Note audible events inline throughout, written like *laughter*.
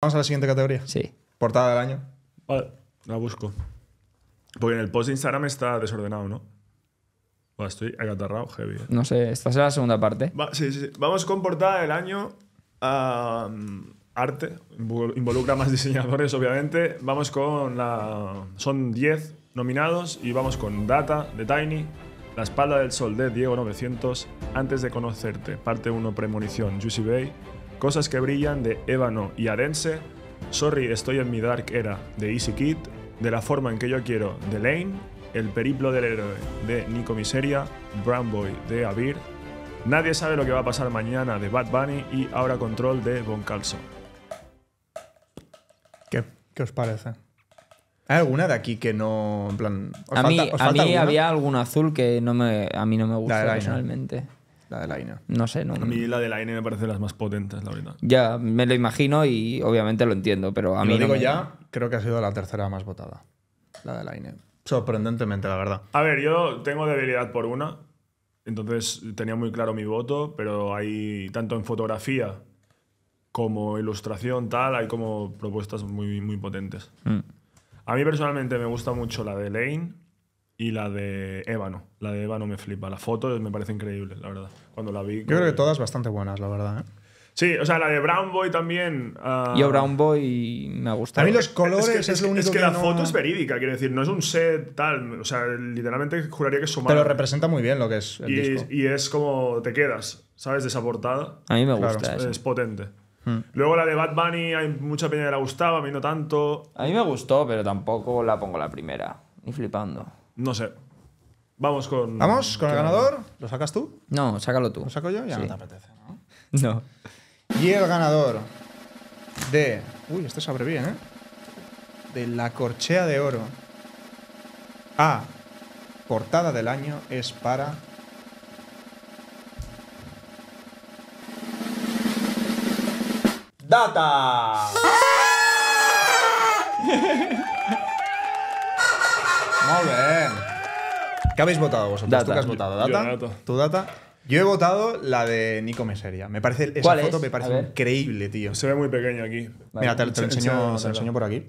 Vamos a la siguiente categoría. Sí. Portada del año. Vale, la busco. Porque en el post de Instagram está desordenado, ¿no? estoy agatarrado heavy. Eh. No sé, esta será la segunda parte. sí, sí, Vamos con portada del año. arte. Involucra más *laughs* diseñadores, obviamente. Vamos con la. Son 10 nominados y vamos con Data de Tiny. La espalda del sol de Diego 900. Antes de conocerte. Parte 1, Premonición, Juicy Bay. Cosas que brillan de Ébano y Adense. Sorry estoy en mi Dark Era de Easy Kid, De la forma en que yo quiero de Lane, El periplo del héroe de Nico Miseria, Brown Boy, de Abir. Nadie sabe lo que va a pasar mañana de Bad Bunny y Ahora Control de Von Calso. ¿Qué, ¿Qué os parece? ¿Hay alguna de aquí que no. En plan, a mí, alguna? había algún azul que no me, a mí no me gusta personalmente. La de INE. No sé. No, a mí la de INE me parece las más potentes, la verdad. Ya, me lo imagino y obviamente lo entiendo, pero a mí. Lo digo ya, creo que ha sido la tercera más votada. La de INE. Sorprendentemente, la verdad. A ver, yo tengo debilidad por una. Entonces tenía muy claro mi voto, pero hay tanto en fotografía como ilustración, tal, hay como propuestas muy, muy potentes. Mm. A mí personalmente me gusta mucho la de Lane y la de Ébano. La de Ébano me flipa. La foto me parece increíble, la verdad. Cuando la vi. Yo creo que todas bastante buenas, la verdad. ¿eh? Sí, o sea, la de Brown Boy también. Ah, Yo Brown Boy me gusta. A mí los colores es, que, lo único es que, la foto es verídica, quiero decir, no es un set tal. O sea, literalmente juraría que es su Pero representa muy bien lo que es el y, disco. y es como te quedas, ¿sabes? De A mí me gusta. Es potente. Hmm. Luego la de Bad Bunny, hay mucha peña que la gustaba, a mí no tanto. A mí me gustó, pero tampoco la pongo la primera. Ni flipando. No sé. Vamos con. ¿Vamos con el ganador? ¿Lo sacas tú? No, sácalo tú. ¿Lo saco yo? Ya no te apetece, ¿no? *laughs* No. Y el ganador de. Uy, este se abre bien, ¿eh? De la corchea de oro. A. Portada del año es para. ¡Data! *laughs* ¿Qué habéis votado vosotros? ¿Tú qué has votado? ¿Data? ¿Tu data? Yo he votado la de Nico Meseria. Me parece, esa foto me parece increíble, tío. Se ve muy pequeño aquí. Mira, te, lo enseño, por aquí.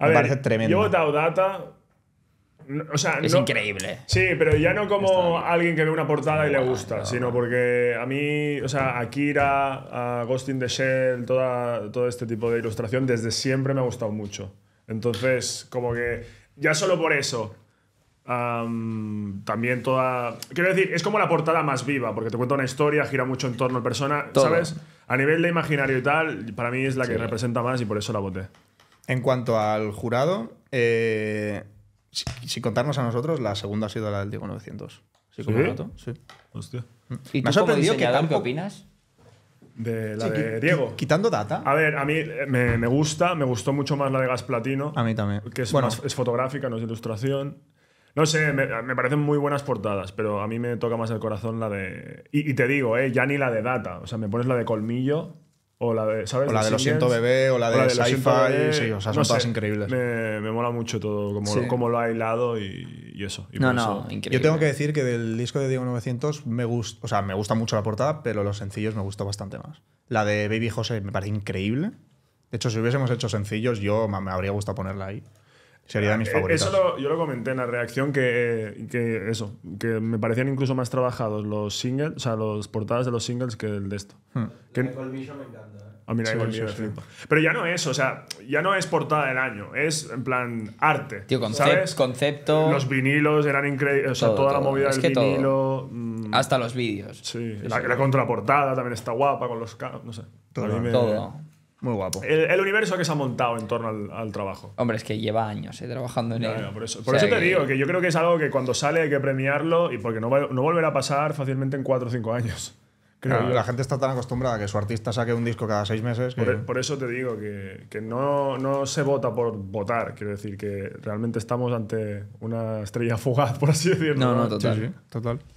me parece tremendo. Yo he votado Data. es increíble. Sí, pero ya no como alguien que ve una portada y le gusta, sino porque a mí, o sea, Akira, a Ghost in the Shell, toda, todo este tipo de ilustración, desde siempre me ha gustado mucho. Entonces, como que ya solo por eso, también toda. Quiero decir, es como la portada más viva, porque te cuenta una historia, gira mucho en torno al persona, ¿sabes? A nivel de imaginario y tal, para mí es la que representa más y por eso la voté. En cuanto al jurado, eh, si, contarnos a nosotros, la segunda ha sido la del Diego 900. ¿Sí? Como rato? Sí. Hostia. ¿Y ha sorprendido que ¿qué opinas? De la de Diego. Quitando data. A ver, a mí eh, me, gusta, me gustó mucho más la de Gas Platino. A mí también. Que es fotográfica, no es ilustración. No sé, me, parecen muy buenas portadas, pero a mí me toca más el corazón la de. Y, te digo, eh, ya ni la de Data. O sea, me pones la de Colmillo. O la de, ¿sabes? la de, Siento Bebé, o la de, Sci-Fi. Sí, o sea, son increíbles. Me, mola mucho todo, como, lo ha hilado y, eso. no, no, increíble. Yo tengo que decir que del disco de Diego 900 me, gusta o sea, me gusta mucho la portada, pero los sencillos me gustó bastante más. La de Baby José me parece increíble. De hecho, si hubiésemos hecho sencillos, yo me habría gustado ponerla ahí. Sería ah, mis eh, favoritos Eso yo lo comenté en la reacción que, eso, que me parecían incluso más trabajados los singles, o sea, los portadas de los singles que el de esto. Pero ya no es, o sea, ya no es portada del año, es en plan arte. Tío, ¿sabes? concepto. Los vinilos eran increíbles, o sea, toda la movida del vinilo. Mm. Hasta los vídeos. Sí, la, contraportada también está guapa con los. No sé. todo. Muy guapo. El, universo que se ha montado en torno al, trabajo. Hombre, es que lleva años eh, trabajando en él. por eso, por eso te digo, que yo creo que es algo que cuando sale hay que premiarlo y porque no, no volverá a pasar fácilmente en 4 o 5 años. *laughs* la gente está tan acostumbrada a que su artista saque un disco cada seis meses. Por, eso te digo que, que no, no, se vota por votar. Quiero decir que realmente estamos ante una estrella fugaz, *laughs* por así decirlo. No, no, total. total.